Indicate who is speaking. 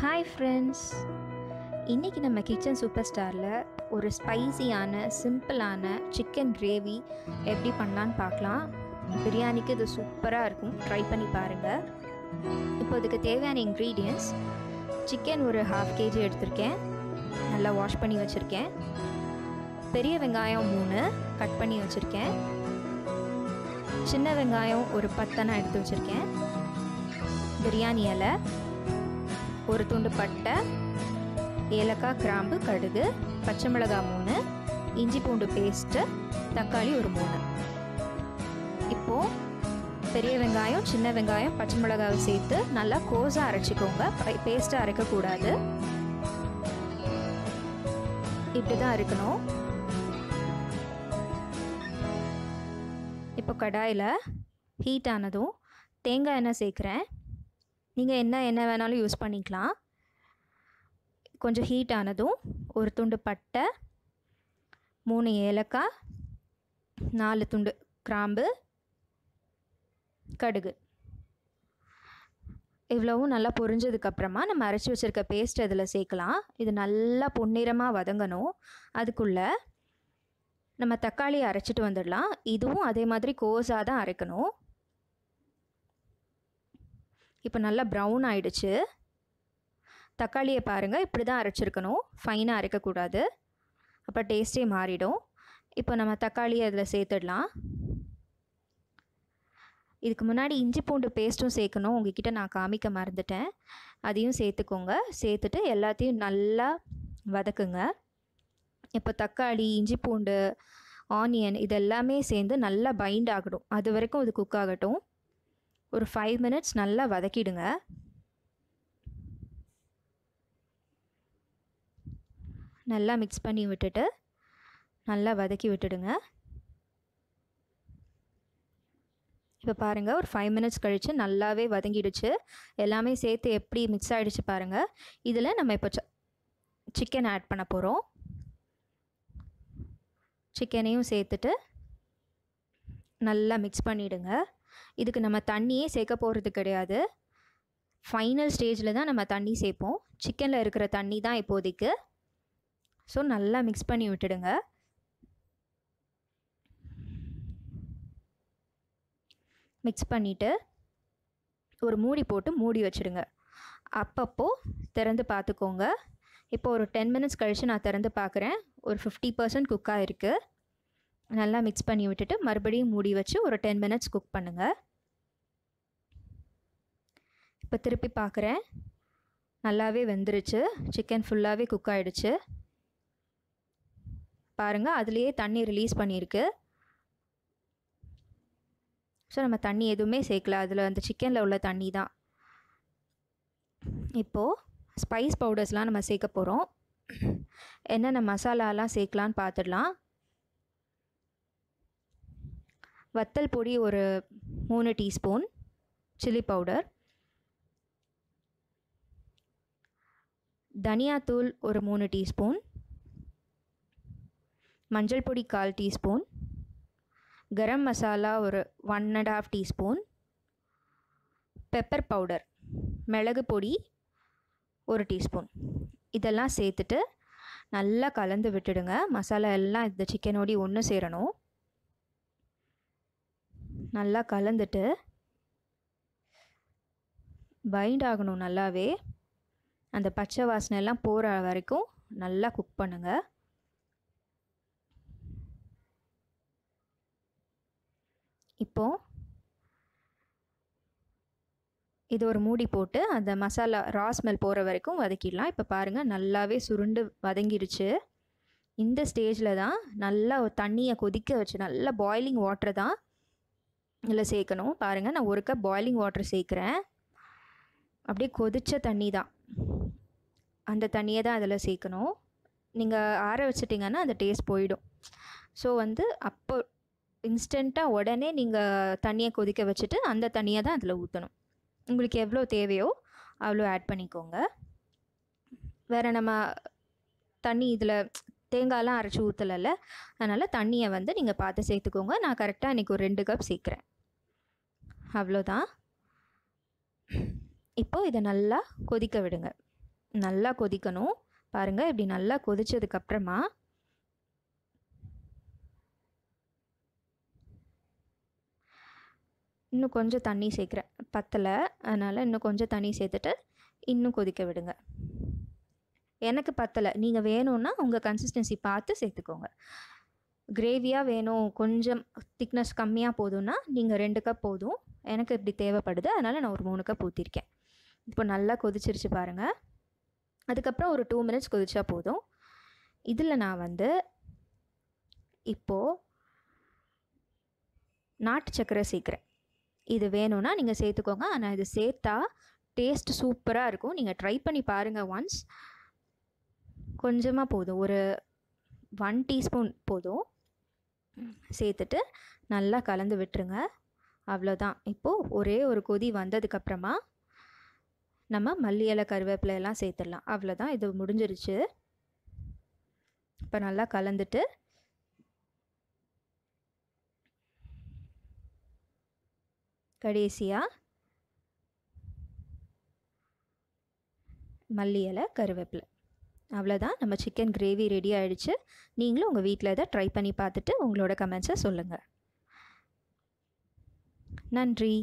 Speaker 1: hi friends இன்றைக்கி நம்ம kitchen super ஸ்டாரில் ஒரு ஸ்பைசியான சிம்பிளான சிக்கன் கிரேவி எப்படி பண்ணலான்னு பார்க்கலாம் பிரியாணிக்கு இது சூப்பராக இருக்கும் ட்ரை பண்ணி பாருங்கள் இப்போ இதுக்கு தேவையான இன்க்ரீடியன்ஸ் சிக்கன் ஒரு ஹாஃப் கேஜி எடுத்திருக்கேன் நல்லா வாஷ் பண்ணி வச்சுருக்கேன் பெரிய வெங்காயம் மூணு கட் பண்ணி வச்சுருக்கேன் சின்ன வெங்காயம் ஒரு பத்தனை எடுத்து வச்சுருக்கேன் பிரியாணி இலை ஒரு துண்டு பட்டை ஏலக்காய் கிராம்பு கடுகு பச்சை மிளகாய் மூணு இஞ்சி பூண்டு பேஸ்ட்டு தக்காளி ஒரு மூணு இப்போது பெரிய வெங்காயம் சின்ன வெங்காயம் பச்சை மிளகாவை சேர்த்து நல்லா கோஸாக அரைச்சிக்கோங்க பேஸ்ட்டாக அரைக்கக்கூடாது இப்படி தான் அரைக்கணும் இப்போ கடாயில் ஹீட் ஆனதும் தேங்காய் எண்ணெய் சேர்க்குறேன் நீங்கள் என்ன என்ன வேணாலும் யூஸ் பண்ணிக்கலாம் கொஞ்சம் ஹீட் ஆனதும் ஒரு துண்டு பட்டை மூணு ஏலக்காய் நாலு துண்டு கிராம்பு கடுகு இவ்வளவும் நல்லா பொரிஞ்சதுக்கப்புறமா நம்ம அரைச்சி வச்சுருக்க பேஸ்ட் அதில் சேர்க்கலாம் இது நல்லா பொன்னிறமாக வதங்கணும் அதுக்குள்ளே நம்ம தக்காளி அரைச்சிட்டு வந்துடலாம் இதுவும் அதே மாதிரி கோஸாக தான் அரைக்கணும் இப்போ நல்லா ப்ரௌன் ஆயிடுச்சு தக்காளியை பாருங்கள் இப்படி தான் அரைச்சிருக்கணும் ஃபைனாக அரைக்கக்கூடாது அப்போ டேஸ்ட்டே மாறிடும் இப்போ நம்ம தக்காளியை அதில் சேர்த்துடலாம் இதுக்கு முன்னாடி இஞ்சி பூண்டு பேஸ்ட்டும் சேர்க்கணும் உங்ககிட்ட நான் காமிக்க மறந்துட்டேன் அதையும் சேர்த்துக்கோங்க சேர்த்துட்டு எல்லாத்தையும் நல்லா வதக்குங்க இப்போ தக்காளி இஞ்சி பூண்டு ஆனியன் இதெல்லாமே சேர்ந்து நல்லா பைண்ட் ஆகட்டும் அது வரைக்கும் அது குக் ஆகட்டும் ஒரு ஃபைவ் மினிட்ஸ் நல்லா வதக்கிடுங்க நல்லா மிக்ஸ் பண்ணி விட்டுட்டு நல்லா வதக்கி விட்டுடுங்க இப்போ பாருங்கள் ஒரு ஃபைவ் மினிட்ஸ் கழித்து நல்லாவே வதங்கிடுச்சு எல்லாமே சேர்த்து எப்படி மிக்ஸ் ஆகிடுச்சு பாருங்கள் இதில் நம்ம இப்போ சிக்கன் ஆட் பண்ண போகிறோம் சிக்கனையும் சேர்த்துட்டு நல்லா மிக்ஸ் பண்ணிவிடுங்க இதுக்கு நம்ம தண்ணியே சேர்க்க போகிறது கிடையாது ஃபைனல் ஸ்டேஜில் தான் நம்ம தண்ணி சேர்ப்போம் சிக்கனில் இருக்கிற தண்ணி தான் இப்போதைக்கு ஸோ நல்லா மிக்ஸ் பண்ணி விட்டுடுங்க மிக்ஸ் பண்ணிவிட்டு ஒரு மூடி போட்டு மூடி வச்சுடுங்க அப்பப்போ திறந்து பார்த்துக்கோங்க இப்போ ஒரு டென் மினிட்ஸ் கழித்து நான் திறந்து பார்க்குறேன் ஒரு ஃபிஃப்டி பர்சன்ட் குக்காக இருக்குது நல்லா மிக்ஸ் பண்ணி விட்டுட்டு மறுபடியும் மூடி வச்சு ஒரு டென் மினிட்ஸ் குக் பண்ணுங்கள் இப்போ திருப்பி பார்க்குறேன் நல்லாவே வெந்துருச்சு சிக்கன் ஃபுல்லாகவே குக் ஆகிடுச்சு பாருங்கள் அதுலேயே தண்ணி ரிலீஸ் பண்ணியிருக்கு ஸோ நம்ம தண்ணி எதுவுமே சேர்க்கல அதில் அந்த சிக்கனில் உள்ள தண்ணி தான் இப்போது ஸ்பைஸ் பவுடர்ஸ்லாம் நம்ம சேர்க்க போகிறோம் என்னென்ன மசாலாலாம் சேர்க்கலான்னு பார்த்துடலாம் வத்தல் பொடி ஒரு மூணு டீஸ்பூன் சில்லி பவுடர் தனியாத்தூள் ஒரு மூணு டீஸ்பூன் மஞ்சள் பொடி கால் டீஸ்பூன் கரம் மசாலா ஒரு one and half teaspoon pepper powder மிளகு பொடி ஒரு டீஸ்பூன் இதெல்லாம் சேர்த்துட்டு நல்லா கலந்து விட்டுடுங்க மசாலா எல்லாம் இந்த சிக்கனோடி ஒன்று சேரணும் நல்லா கலந்துட்டு பைண்ட் ஆகணும் நல்லாவே அந்த பச்சை வாசனை எல்லாம் போகிற வரைக்கும் நல்லா குக் பண்ணுங்கள் இப்போது இது ஒரு மூடி போட்டு அந்த மசாலா ரா ஸ்மெல் போகிற வரைக்கும் வதக்கிடலாம் இப்போ பாருங்கள் நல்லாவே சுருண்டு வதங்கிடுச்சு இந்த ஸ்டேஜில் தான் நல்லா தண்ணியை கொதிக்க வச்சு நல்லா பாயிலிங் வாட்டர் தான் இதில் சேர்க்கணும் பாருங்கள் நான் ஒரு கப் பாய்லிங் வாட்டர் சேர்க்குறேன் அப்படியே கொதித்த தண்ணி தான் அந்த தண்ணியை தான் அதில் சேர்க்கணும் நீங்கள் ஆற வச்சிட்டிங்கன்னா அந்த டேஸ்ட் போயிடும் ஸோ வந்து அப்போ இன்ஸ்டண்ட்டாக உடனே நீங்கள் தண்ணியை கொதிக்க வச்சுட்டு அந்த தண்ணியை தான் அதில் ஊற்றணும் உங்களுக்கு எவ்வளோ தேவையோ அவ்வளோ ஆட் பண்ணிக்கோங்க வேறு நம்ம தண்ணி இதில் தேங்காயெலாம் அரைச்சி ஊற்றலைல்ல அதனால் தண்ணியை வந்து நீங்கள் பார்த்து சேர்த்துக்கோங்க நான் கரெக்டாக இன்றைக்கி ஒரு ரெண்டு கப் சேர்க்குறேன் அவ்வளோதான் இப்போது இதை நல்லா கொதிக்க விடுங்க நல்லா கொதிக்கணும் பாருங்கள் இப்படி நல்லா கொதித்ததுக்கப்புறமா இன்னும் கொஞ்சம் தண்ணி சேர்க்குறேன் பத்தலை அதனால் இன்னும் கொஞ்சம் தண்ணி சேர்த்துட்டு இன்னும் கொதிக்க விடுங்க எனக்கு பத்தலை நீங்கள் வேணும்னா உங்கள் கன்சிஸ்டன்சி பார்த்து சேர்த்துக்கோங்க கிரேவியாக வேணும் கொஞ்சம் திக்னஸ் கம்மியாக போதும்னா நீங்கள் ரெண்டு கப் போதும் எனக்கு இப்படி தேவைப்படுது அதனால் நான் ஒரு மூணு கப் ஊற்றிருக்கேன் இப்போ நல்லா கொதிச்சிருச்சு பாருங்கள் அதுக்கப்புறம் ஒரு டூ மினிட்ஸ் கொதிச்சா போதும் இதில் நான் வந்து இப்போது நாட்டு சர்க்கரை சேர்க்குறேன் இது வேணும்னா நீங்கள் சேர்த்துக்கோங்க ஆனால் இது சேர்த்தா டேஸ்ட் சூப்பராக இருக்கும் நீங்கள் ட்ரை பண்ணி பாருங்கள் ஒன்ஸ் கொஞ்சமாக போதும் ஒரு ஒன் டீஸ்பூன் போதும் சேர்த்துட்டு நல்லா கலந்து விட்டுருங்க அவ்வளோதான் இப்போது ஒரே ஒரு கொதி வந்ததுக்கப்புறமா நம்ம மல்லி இலை கருவேப்பிலையெல்லாம் சேர்த்துடலாம் அவ்வளோதான் இது முடிஞ்சிருச்சு இப்போ நல்லா கலந்துட்டு கடைசியாக மல்லி இலை கருவேப்பிலை அவ்வளோதான் நம்ம சிக்கன் கிரேவி ரெடி ஆகிடுச்சு நீங்களும் உங்கள் வீட்டில் இதை ட்ரை பண்ணி பார்த்துட்டு உங்களோட கமெண்ட்ஸை சொல்லுங்கள் நன்றி